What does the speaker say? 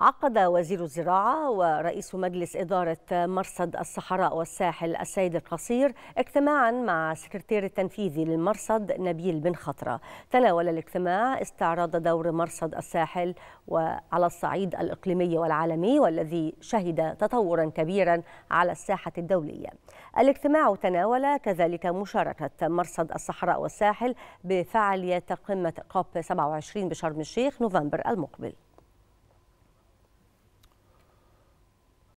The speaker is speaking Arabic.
عقد وزير الزراعة ورئيس مجلس إدارة مرصد الصحراء والساحل السيد القصير اجتماعا مع سكرتير التنفيذي للمرصد نبيل بن خطرة تناول الاجتماع استعراض دور مرصد الساحل وعلى الصعيد الإقليمي والعالمي والذي شهد تطورا كبيرا على الساحة الدولية الاجتماع تناول كذلك مشاركة مرصد الصحراء والساحل بفعالية قمة كوب 27 بشرم الشيخ نوفمبر المقبل